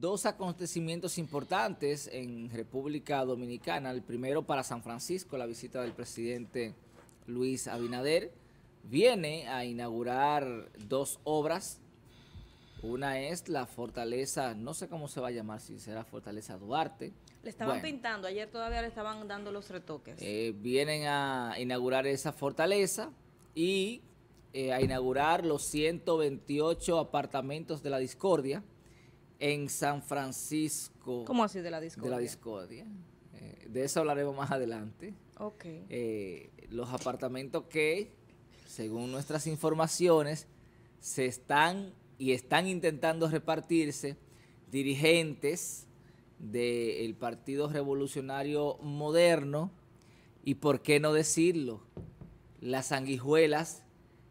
dos acontecimientos importantes en República Dominicana. El primero para San Francisco, la visita del presidente Luis Abinader. Viene a inaugurar dos obras. Una es la fortaleza, no sé cómo se va a llamar, si será Fortaleza Duarte. Le estaban pintando, ayer todavía le estaban dando los retoques. Eh, vienen a inaugurar esa fortaleza y eh, a inaugurar los 128 apartamentos de la discordia en San Francisco. ¿Cómo así de la discordia? Eh, de eso hablaremos más adelante. Ok. Eh, los apartamentos que, según nuestras informaciones, se están y están intentando repartirse dirigentes del Partido Revolucionario Moderno y, por qué no decirlo, las sanguijuelas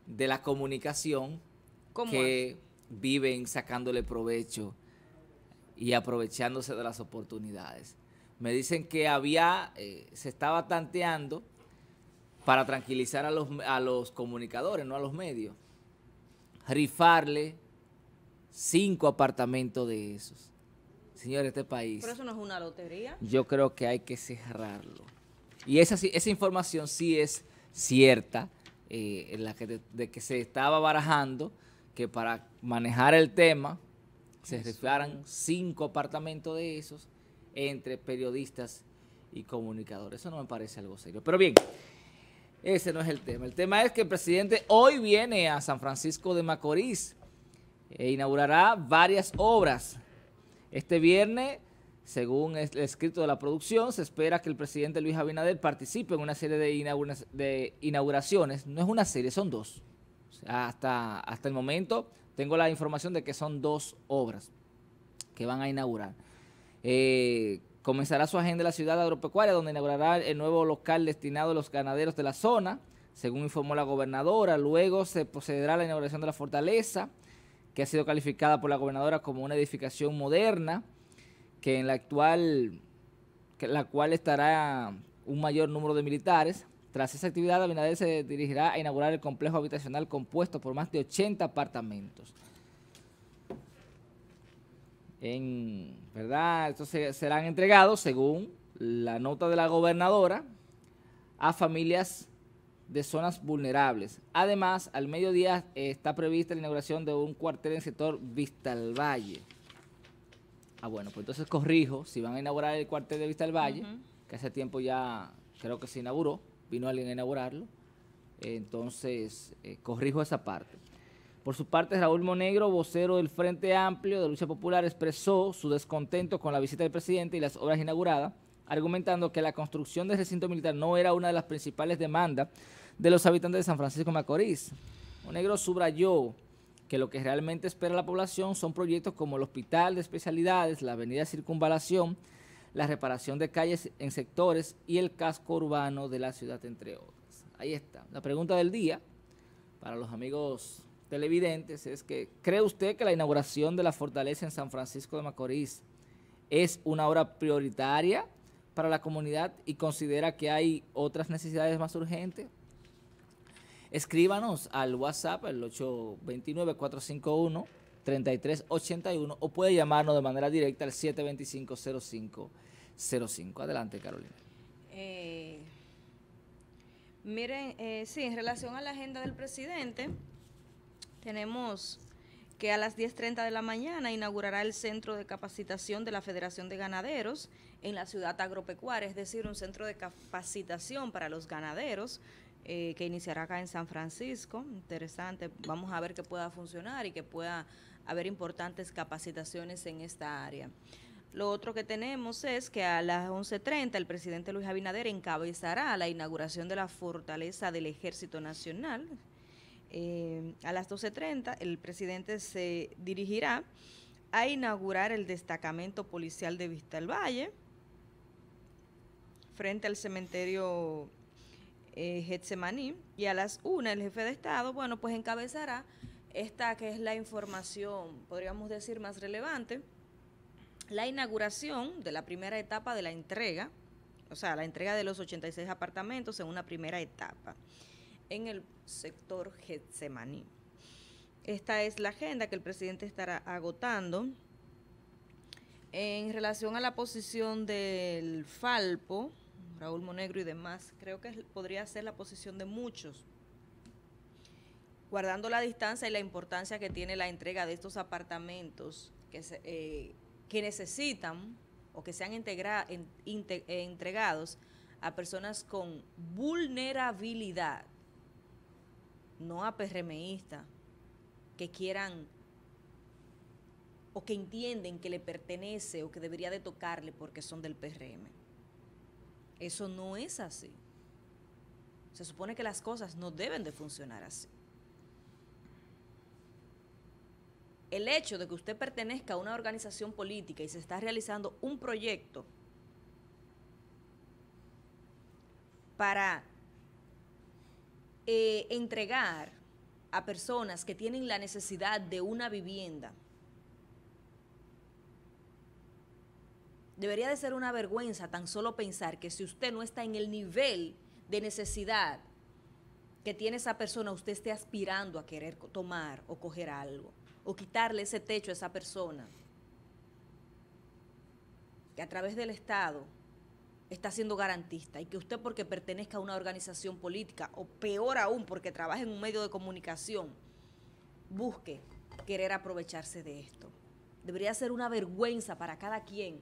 de la comunicación que viven sacándole provecho y aprovechándose de las oportunidades. Me dicen que había, eh, se estaba tanteando para tranquilizar a los, a los comunicadores, no a los medios, rifarle cinco apartamentos de esos. Señores, este país. Pero eso no es una lotería. Yo creo que hay que cerrarlo. Y esa, esa información sí es cierta, eh, en la de, que se estaba barajando, que para manejar el tema se riflaran cinco apartamentos de esos entre periodistas y comunicadores. Eso no me parece algo serio. Pero bien, ese no es el tema. El tema es que el presidente hoy viene a San Francisco de Macorís e inaugurará varias obras. Este viernes, según el escrito de la producción, se espera que el presidente Luis Abinader participe en una serie de, inauguraciones. No es una serie, son dos. hasta, hasta el momento tengo la información de que son dos obras que van a inaugurar. Eh, comenzará su agenda en la ciudad agropecuaria, donde inaugurará el nuevo local destinado a los ganaderos de la zona, según informó la gobernadora. Luego se procederá a la inauguración de la fortaleza, que ha sido calificada por la gobernadora como una edificación moderna, que en la actual, la cual estará un mayor número de militares. Tras esa actividad, Abinader se dirigirá a inaugurar el complejo habitacional compuesto por más de 80 apartamentos. En, ¿verdad? Estos serán entregados, según la nota de la gobernadora, a familias de zonas vulnerables. Además, al mediodía está prevista la inauguración de un cuartel en el sector Valle. Ah, bueno, pues entonces corrijo, si van a inaugurar el cuartel de Vista al Valle que hace tiempo ya creo que se inauguró, vino alguien a inaugurarlo. Entonces, eh, corrijo esa parte. Por su parte, Raúl Monegro, vocero del Frente Amplio de Lucha Popular, expresó su descontento con la visita del presidente y las obras inauguradas, argumentando que la construcción del recinto militar no era una de las principales demandas de los habitantes de San Francisco de Macorís. Monegro subrayó que lo que realmente espera la población son proyectos como el Hospital de Especialidades, la Avenida Circunvalación, la reparación de calles en sectores y el casco urbano de la ciudad, entre otras. Ahí está. La pregunta del día para los amigos televidentes es que, ¿cree usted que la inauguración de la fortaleza en San Francisco de Macorís es una obra prioritaria para la comunidad y considera que hay otras necesidades más urgentes? Escríbanos al WhatsApp, el 829 451 3381 o puede llamarnos de manera directa al 725-0505. Adelante, Carolina. Eh, miren, eh, sí, en relación a la agenda del presidente, tenemos que a las 10.30 de la mañana inaugurará el centro de capacitación de la Federación de Ganaderos en la ciudad agropecuaria, es decir, un centro de capacitación para los ganaderos eh, que iniciará acá en San Francisco. Interesante, vamos a ver que pueda funcionar y que pueda haber importantes capacitaciones en esta área. Lo otro que tenemos es que a las 11.30 el presidente Luis Abinader encabezará la inauguración de la fortaleza del Ejército Nacional. Eh, a las 12.30 el presidente se dirigirá a inaugurar el destacamento policial de Vista Valle frente al cementerio eh, Getsemaní y a las 1 el jefe de Estado, bueno, pues encabezará esta que es la información, podríamos decir, más relevante, la inauguración de la primera etapa de la entrega, o sea, la entrega de los 86 apartamentos en una primera etapa en el sector Getsemaní. Esta es la agenda que el presidente estará agotando. En relación a la posición del Falpo, Raúl Monegro y demás, creo que podría ser la posición de muchos guardando la distancia y la importancia que tiene la entrega de estos apartamentos que, eh, que necesitan o que sean eh, entregados a personas con vulnerabilidad, no a PRMistas que quieran o que entienden que le pertenece o que debería de tocarle porque son del PRM. Eso no es así. Se supone que las cosas no deben de funcionar así. el hecho de que usted pertenezca a una organización política y se está realizando un proyecto para eh, entregar a personas que tienen la necesidad de una vivienda, debería de ser una vergüenza tan solo pensar que si usted no está en el nivel de necesidad que tiene esa persona, usted esté aspirando a querer tomar o coger algo o quitarle ese techo a esa persona que a través del Estado está siendo garantista y que usted porque pertenezca a una organización política o peor aún porque trabaja en un medio de comunicación, busque querer aprovecharse de esto. Debería ser una vergüenza para cada quien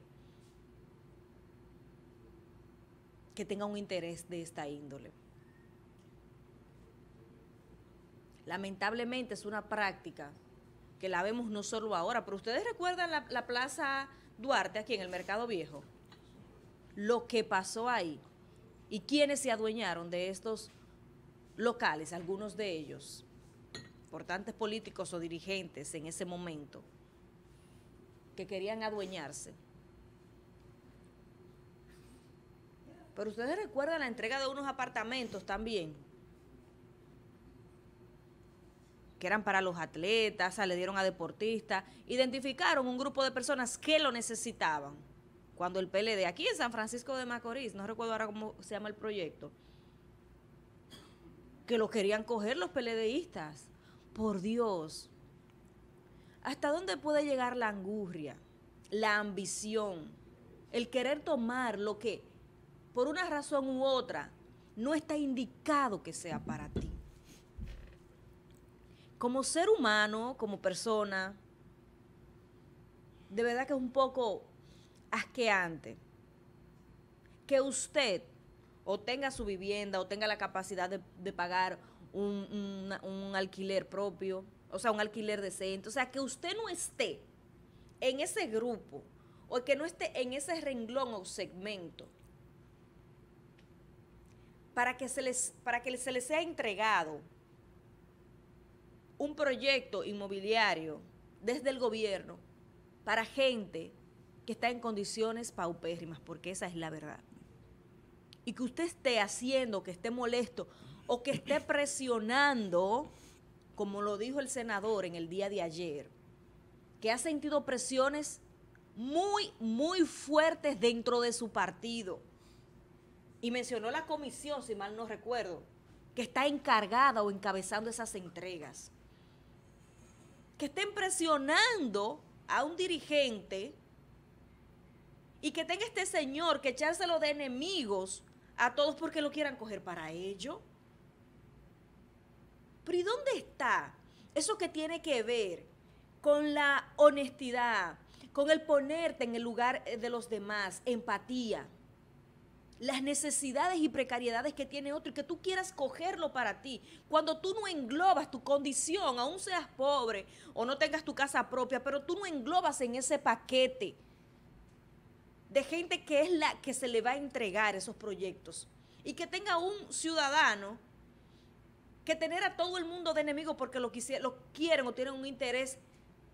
que tenga un interés de esta índole. Lamentablemente es una práctica que la vemos no solo ahora, pero ustedes recuerdan la, Plaza Duarte aquí en el Mercado Viejo, lo que pasó ahí y quiénes se adueñaron de estos locales, algunos de ellos, importantes políticos o dirigentes en ese momento, que querían adueñarse. Pero ustedes recuerdan la entrega de unos apartamentos también, que eran para los atletas, le dieron a deportistas, identificaron un grupo de personas que lo necesitaban. Cuando el PLD, aquí en San Francisco de Macorís, no recuerdo ahora cómo se llama el proyecto, que lo querían coger los PLDistas. Por Dios, ¿hasta dónde puede llegar la angustia, la ambición, el querer tomar lo que, por una razón u otra, no está indicado que sea para ti? como ser humano, como persona, de verdad que es un poco asqueante que usted o tenga su vivienda o tenga la capacidad de, pagar un, un, alquiler propio, o sea, un alquiler decente, o sea, que usted no esté en ese grupo o que no esté en ese renglón o segmento para que se les, para que se les sea entregado un proyecto inmobiliario desde el gobierno para gente que está en condiciones paupérrimas, porque esa es la verdad. Y que usted esté haciendo, que esté molesto o que esté presionando, como lo dijo el senador en el día de ayer, que ha sentido presiones muy, muy fuertes dentro de su partido. Y mencionó la comisión, si mal no recuerdo, que está encargada o encabezando esas entregas que estén presionando a un dirigente y que tenga este señor que echárselo de enemigos a todos porque lo quieran coger para ello. Pero ¿y dónde está eso que tiene que ver con la honestidad, con el ponerte en el lugar de los demás, empatía? las necesidades y precariedades que tiene otro y que tú quieras cogerlo para ti. Cuando tú no englobas tu condición, aún seas pobre o no tengas tu casa propia, pero tú no englobas en ese paquete de gente que es la que se le va a entregar esos proyectos y que tenga un ciudadano que tener a todo el mundo de enemigo porque lo, lo quieren o tienen un interés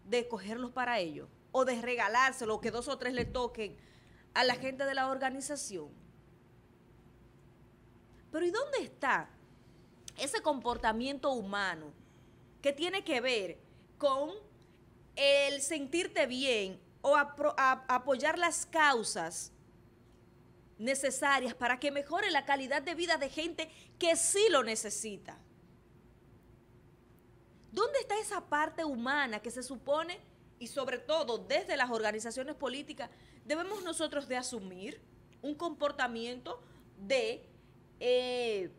de cogerlos para ellos o de regalárselo, que dos o tres le toquen a la gente de la organización. Pero ¿y dónde está ese comportamiento humano que tiene que ver con el sentirte bien o apoyar las causas necesarias para que mejore la calidad de vida de gente que sí lo necesita? ¿Dónde está esa parte humana que se supone, y sobre todo desde las organizaciones políticas, debemos nosotros de asumir un comportamiento de eh,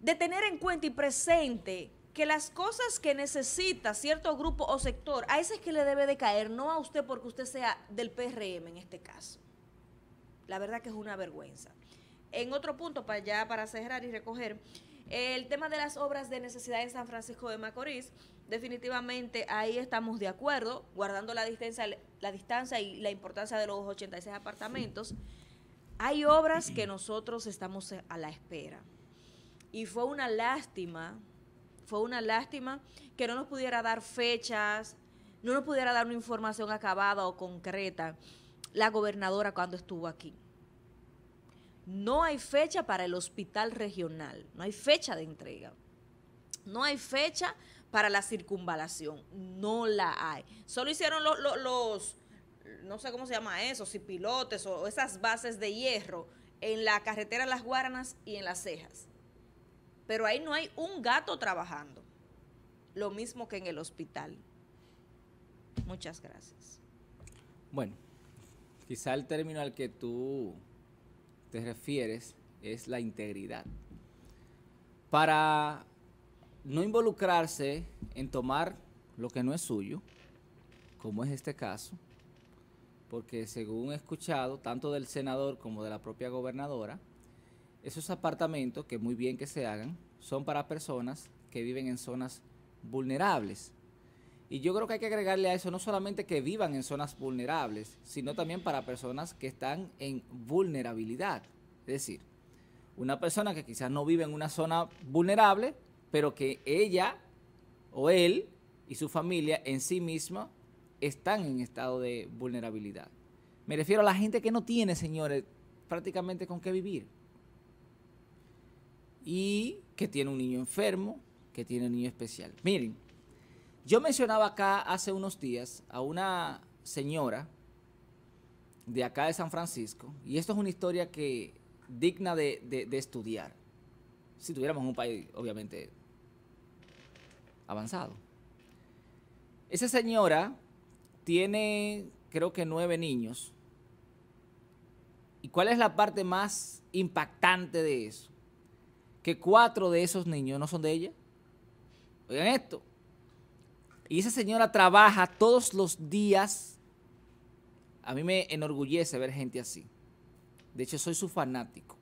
de tener en cuenta y presente que las cosas que necesita cierto grupo o sector, a ese es que le debe de caer, no a usted porque usted sea del PRM en este caso. La verdad que es una vergüenza. En otro punto, para ya para cerrar y recoger, el tema de las obras de necesidad en San Francisco de Macorís, definitivamente ahí estamos de acuerdo, guardando la distancia, la distancia y la importancia de los 86 apartamentos. Hay obras que nosotros estamos eh, a la espera. Y fue una lástima, fue una lástima que no nos pudiera dar fechas, no nos pudiera dar una información acabada o concreta la gobernadora cuando estuvo aquí. No hay fecha para el hospital regional, no hay fecha de entrega, no hay fecha para la circunvalación, no la hay. Solo hicieron los, no sé cómo se llama eso, si pilotes o esas bases de hierro en la carretera Las Guaranas y en Las Cejas. Pero ahí no hay un gato trabajando. Lo mismo que en el hospital. Muchas gracias. Bueno, quizá el término al que tú te refieres es la integridad. Para no involucrarse en tomar lo que no es suyo, como es este caso, porque según he escuchado, tanto del senador como de la propia gobernadora, esos apartamentos, que muy bien que se hagan, son para personas que viven en zonas vulnerables. Y yo creo que hay que agregarle a eso no solamente que vivan en zonas vulnerables, sino también para personas que están en vulnerabilidad. Es decir, una persona que quizás no vive en una zona vulnerable, pero que ella o él y su familia en sí misma están en estado de vulnerabilidad. Me refiero a la gente que no tiene, señores, prácticamente con qué vivir. Y que tiene un niño enfermo, que tiene un niño especial. Miren, yo mencionaba acá hace unos días a una señora de acá de San Francisco, y esto es una historia que digna de, de estudiar. Si tuviéramos un país, obviamente, avanzado. Esa señora tiene creo que nueve niños. ¿Y cuál es la parte más impactante de eso? Que cuatro de esos niños no son de ella. Oigan esto. Y esa señora trabaja todos los días. A mí me enorgullece ver gente así. De hecho, soy su fanático.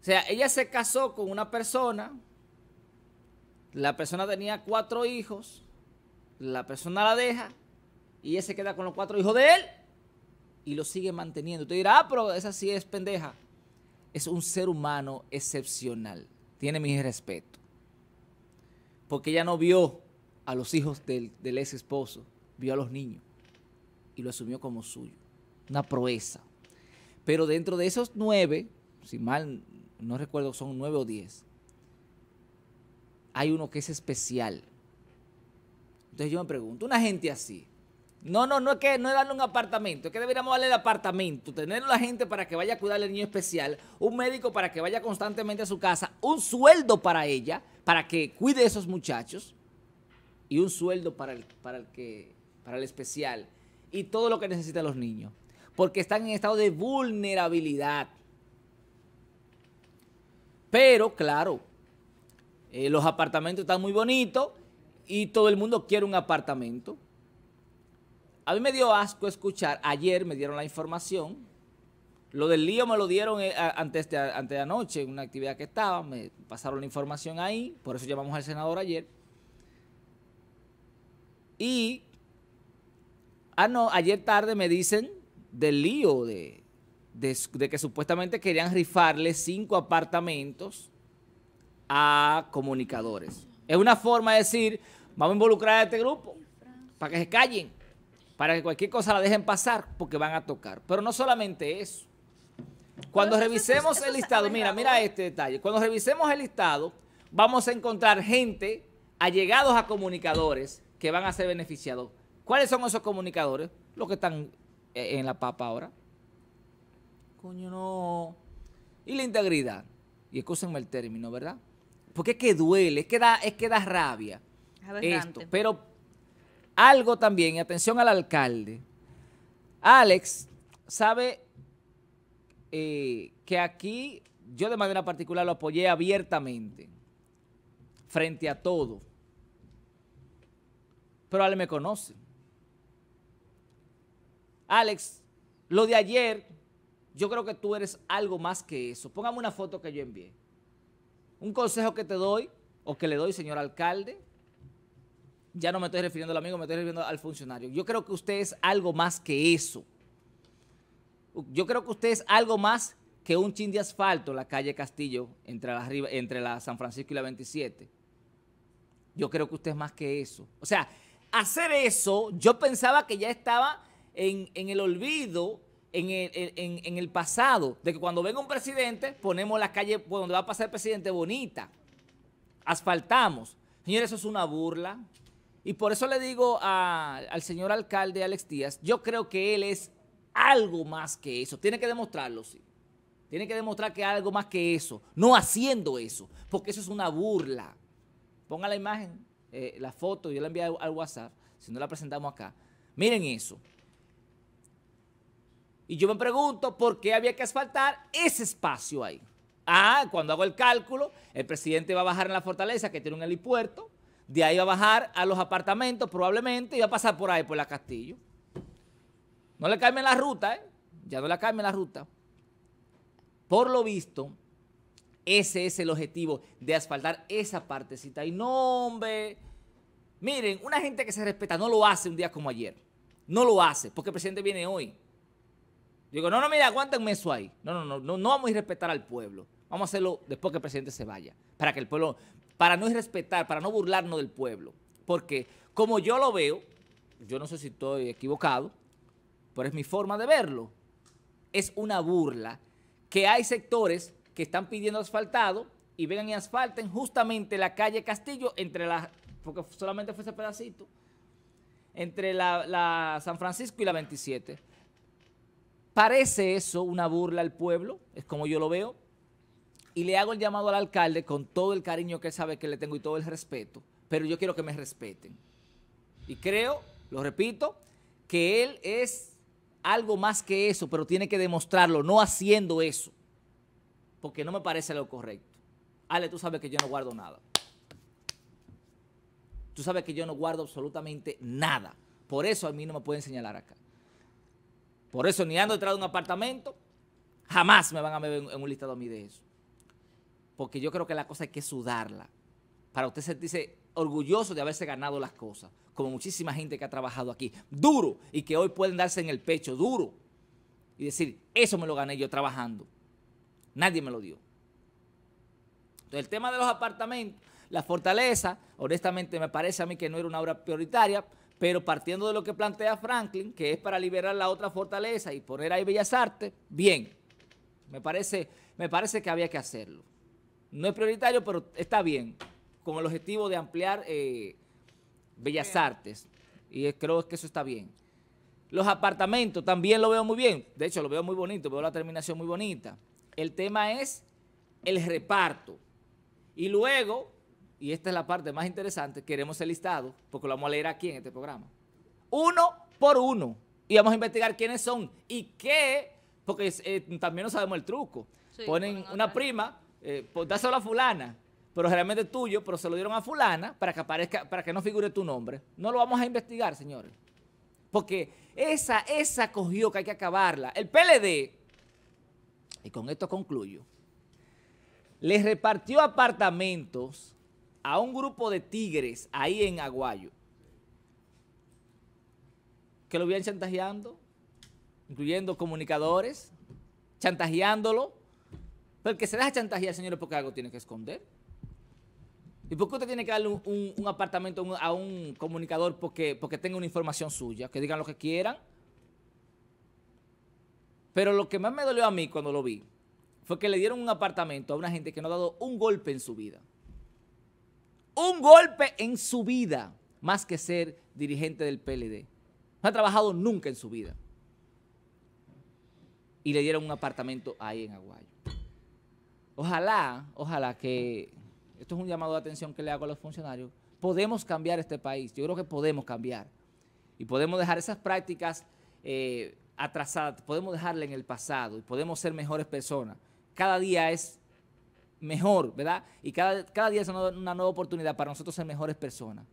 O sea, ella se casó con una persona. La persona tenía cuatro hijos. La persona la deja y ella se queda con los cuatro hijos de él y lo sigue manteniendo. Usted dirá, ah, pero esa sí es pendeja. Es un ser humano excepcional. Tiene mi respeto. Porque ella no vio a los hijos del, del ex esposo, vio a los niños y lo asumió como suyo. Una proeza. Pero dentro de esos nueve, si mal no recuerdo, son nueve o diez, hay uno que es especial entonces yo me pregunto, una gente así, no, no, no es que no es darle un apartamento, es que deberíamos darle el apartamento, tener la gente para que vaya a cuidar al niño especial, un médico para que vaya constantemente a su casa, un sueldo para ella, para que cuide a esos muchachos, y un sueldo para el, para el, que, para el especial, y todo lo que necesitan los niños, porque están en estado de vulnerabilidad. Pero, claro, eh, los apartamentos están muy bonitos, y todo el mundo quiere un apartamento. A mí me dio asco escuchar, ayer me dieron la información, lo del lío me lo dieron antes de, antes anoche, en una actividad que estaba, me pasaron la información ahí, por eso llamamos al senador ayer. Y, ah no, ayer tarde me dicen del lío de, de, de que supuestamente querían rifarle cinco apartamentos a comunicadores. Es una forma de decir, Vamos a involucrar a este grupo para que se callen, para que cualquier cosa la dejen pasar porque van a tocar. Pero no solamente eso. Cuando revisemos el listado, mira, mira este detalle. Cuando revisemos el listado, vamos a encontrar gente allegados a comunicadores que van a ser beneficiados. ¿Cuáles son esos comunicadores? Los que están eh, en la papa ahora. Coño, no. Y la integridad. Y escúchenme el término, ¿verdad? Porque es que duele, es que da rabia esto. Pero algo también, atención al alcalde. Alex sabe eh, que aquí yo de manera particular lo apoyé abiertamente, frente a todo. Pero Alex me conoce. Alex, lo de ayer, yo creo que tú eres algo más que eso. Póngame una foto que yo envié. Un consejo que te doy, o que le doy, señor alcalde, ya no me estoy refiriendo al amigo, me estoy refiriendo al funcionario. Yo creo que usted es algo más que eso. Yo creo que usted es algo más que un chin de asfalto en la calle Castillo, entre la, entre la San Francisco y la 27. Yo creo que usted es más que eso. O sea, hacer eso, yo pensaba que ya estaba en, el olvido, en el, pasado, de que cuando venga un presidente, ponemos la calle donde va a pasar el presidente bonita. Asfaltamos. Señores, eso es una burla. Y por eso le digo al señor alcalde Alex Díaz, yo creo que él es algo más que eso. Tiene que demostrarlo, sí. Tiene que demostrar que es algo más que eso. No haciendo eso, porque eso es una burla. Ponga la imagen, eh, la foto, yo la envié al WhatsApp, si no la presentamos acá. Miren eso. Y yo me pregunto por qué había que asfaltar ese espacio ahí. Ah, cuando hago el cálculo, el presidente va a bajar en la fortaleza que tiene un helipuerto, de ahí va a bajar a los apartamentos probablemente y va a pasar por ahí, por la Castillo. No le cambien la ruta, ¿eh? Ya no le cambien la ruta. Por lo visto, ese es el objetivo de asfaltar esa partecita. Y no, hombre. Miren, una gente que se respeta no lo hace un día como ayer. No lo hace, porque el presidente viene hoy. Digo, no, no, mira, aguántenme eso ahí. No, no, no, no, no vamos a ir respetar al pueblo. Vamos a hacerlo después que el presidente se vaya, para que el pueblo para no irrespetar, para no burlarnos del pueblo. Porque como yo lo veo, yo no sé si estoy equivocado, pero es mi forma de verlo. Es una burla que hay sectores que están pidiendo asfaltado y vengan y asfalten justamente la calle Castillo entre las, porque solamente fue ese pedacito, entre la, la San Francisco y la 27. ¿Parece eso una burla al pueblo? Es como yo lo veo y le hago el llamado al alcalde con todo el cariño que él sabe que le tengo y todo el respeto, pero yo quiero que me respeten. Y creo, lo repito, que él es algo más que eso, pero tiene que demostrarlo, no haciendo eso, porque no me parece lo correcto. Ale, tú sabes que yo no guardo nada. Tú sabes que yo no guardo absolutamente nada. Por eso a mí no me pueden señalar acá. Por eso ni ando detrás de un apartamento, jamás me van a ver en un listado a mí de eso porque yo creo que la cosa hay que sudarla, para usted sentirse orgulloso de haberse ganado las cosas, como muchísima gente que ha trabajado aquí, duro, y que hoy pueden darse en el pecho, duro, y decir, eso me lo gané yo trabajando, nadie me lo dio. Entonces, el tema de los apartamentos, la fortaleza, honestamente me parece a mí que no era una obra prioritaria, pero partiendo de lo que plantea Franklin, que es para liberar la otra fortaleza y poner ahí Bellas Artes, bien, me parece, me parece que había que hacerlo. No es prioritario, pero está bien, con el objetivo de ampliar eh, Bellas Artes. Y creo que eso está bien. Los apartamentos también lo veo muy bien. De hecho, lo veo muy bonito, veo la terminación muy bonita. El tema es el reparto. Y luego, y esta es la parte más interesante, queremos el listado, porque lo vamos a leer aquí en este programa. Uno por uno. Y vamos a investigar quiénes son y qué, porque eh, también no sabemos el truco. ponen una prima eh, pues, dáselo a fulana, pero realmente tuyo, pero se lo dieron a fulana para que aparezca, para que no figure tu nombre. No lo vamos a investigar, señores. Porque esa, esa cogió que hay que acabarla. El PLD, y con esto concluyo, les repartió apartamentos a un grupo de tigres ahí en Aguayo que lo vieron chantajeando, incluyendo comunicadores, chantajeándolo pero el que se deja chantajear, señores, porque algo tiene que esconder. ¿Y por qué usted tiene que darle un, apartamento a un comunicador porque, porque tenga una información suya? Que digan lo que quieran. Pero lo que más me dolió a mí cuando lo vi fue que le dieron un apartamento a una gente que no ha dado un golpe en su vida. Un golpe en su vida, más que ser dirigente del PLD. No ha trabajado nunca en su vida. Y le dieron un apartamento ahí en Aguayo. Ojalá, ojalá que, esto es un llamado de atención que le hago a los funcionarios, podemos cambiar este país, yo creo que podemos cambiar. Y podemos dejar esas prácticas eh, atrasadas, podemos dejarla en el pasado y podemos ser mejores personas. Cada día es mejor, ¿verdad? Y cada, día es una, nueva oportunidad para nosotros ser mejores personas.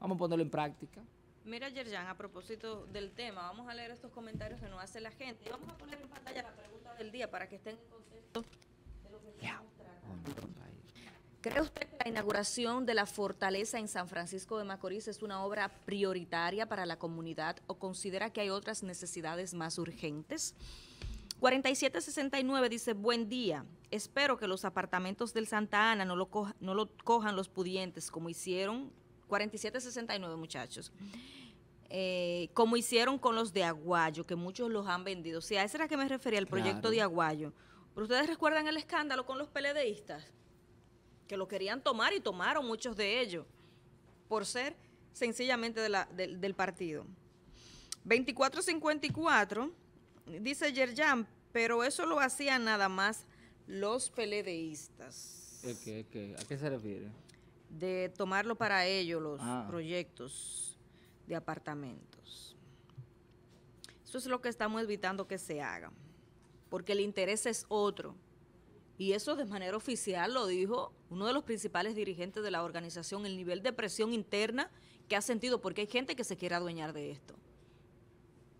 Vamos a ponerlo en práctica. Mira, Yerjan, a propósito del tema, vamos a leer estos comentarios que nos hace la gente. Vamos a poner en pantalla la pregunta del día para que estén en contexto ¿Cree usted que la inauguración de la fortaleza en San Francisco de Macorís es una obra prioritaria para la comunidad o considera que hay otras necesidades más urgentes? 4769 dice, buen día, espero que los apartamentos del Santa Ana no lo, no lo cojan los pudientes como hicieron, 4769 muchachos, eh, como hicieron con los de Aguayo, que muchos los han vendido. O sea, a ese era que me refería, el proyecto de Aguayo pero ustedes recuerdan el escándalo con los peledeístas, que lo querían tomar y tomaron muchos de ellos, por ser sencillamente del partido. 2454, dice Yerjan, pero eso lo hacían nada más los peledeístas. ¿A qué se refiere? De tomarlo para ellos los ah. proyectos de apartamentos. Eso es lo que estamos evitando que se haga porque el interés es otro. Y eso de manera oficial lo dijo uno de los principales dirigentes de la organización, el nivel de presión interna que ha sentido, porque hay gente que se quiere adueñar de esto,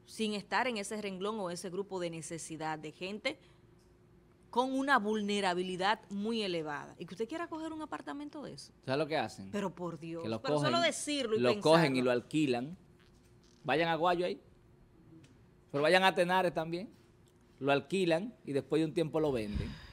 sin estar en ese renglón o ese grupo de necesidad de gente con una vulnerabilidad muy elevada. Y que usted quiera coger un apartamento de eso. ¿Sabes lo que hacen? Pero por Dios, solo decirlo y Lo cogen y lo alquilan. Vayan a Guayo ahí. Pero vayan a Tenares también lo alquilan y después de un tiempo lo venden.